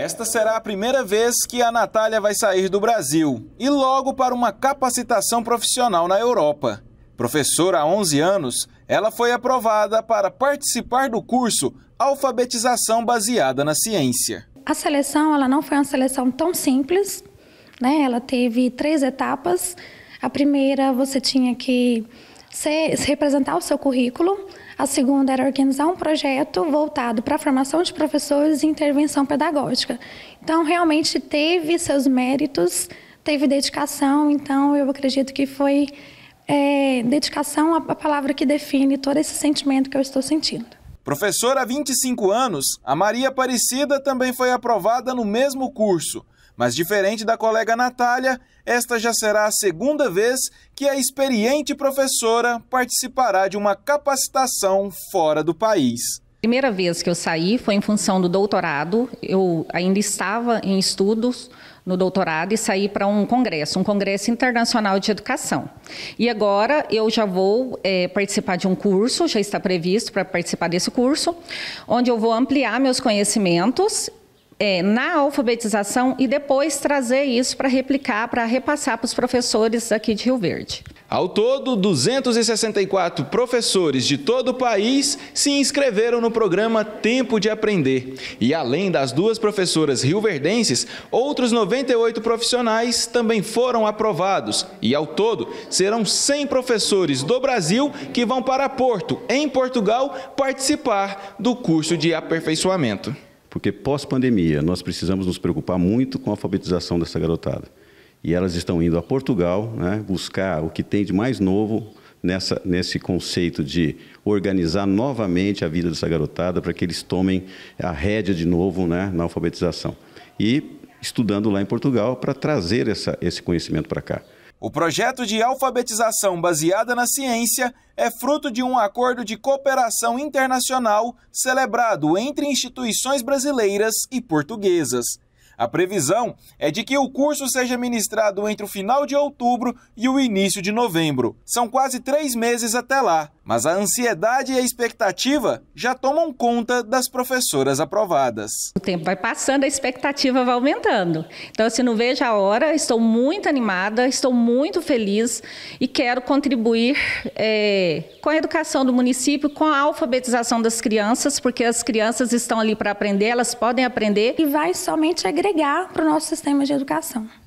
Esta será a primeira vez que a Natália vai sair do Brasil e logo para uma capacitação profissional na Europa. Professora há 11 anos, ela foi aprovada para participar do curso Alfabetização Baseada na Ciência. A seleção ela não foi uma seleção tão simples, né? ela teve três etapas. A primeira, você tinha que se, se representar o seu currículo. A segunda era organizar um projeto voltado para a formação de professores e intervenção pedagógica. Então, realmente teve seus méritos, teve dedicação, então eu acredito que foi é, dedicação a palavra que define todo esse sentimento que eu estou sentindo. Professora há 25 anos, a Maria Aparecida também foi aprovada no mesmo curso, mas diferente da colega Natália, esta já será a segunda vez que a experiente professora participará de uma capacitação fora do país primeira vez que eu saí foi em função do doutorado. Eu ainda estava em estudos no doutorado e saí para um congresso, um congresso internacional de educação. E agora eu já vou é, participar de um curso, já está previsto para participar desse curso, onde eu vou ampliar meus conhecimentos é, na alfabetização e depois trazer isso para replicar, para repassar para os professores aqui de Rio Verde. Ao todo, 264 professores de todo o país se inscreveram no programa Tempo de Aprender. E além das duas professoras rioverdenses, outros 98 profissionais também foram aprovados. E ao todo, serão 100 professores do Brasil que vão para Porto, em Portugal, participar do curso de aperfeiçoamento. Porque pós-pandemia, nós precisamos nos preocupar muito com a alfabetização dessa garotada. E elas estão indo a Portugal né, buscar o que tem de mais novo nessa, nesse conceito de organizar novamente a vida dessa garotada para que eles tomem a rédea de novo né, na alfabetização. E estudando lá em Portugal para trazer essa, esse conhecimento para cá. O projeto de alfabetização baseada na ciência é fruto de um acordo de cooperação internacional celebrado entre instituições brasileiras e portuguesas. A previsão é de que o curso seja ministrado entre o final de outubro e o início de novembro. São quase três meses até lá, mas a ansiedade e a expectativa já tomam conta das professoras aprovadas. O tempo vai passando, a expectativa vai aumentando. Então, se assim, não vejo a hora, estou muito animada, estou muito feliz e quero contribuir é, com a educação do município, com a alfabetização das crianças, porque as crianças estão ali para aprender, elas podem aprender e vai somente agregar entregar para o nosso sistema de educação.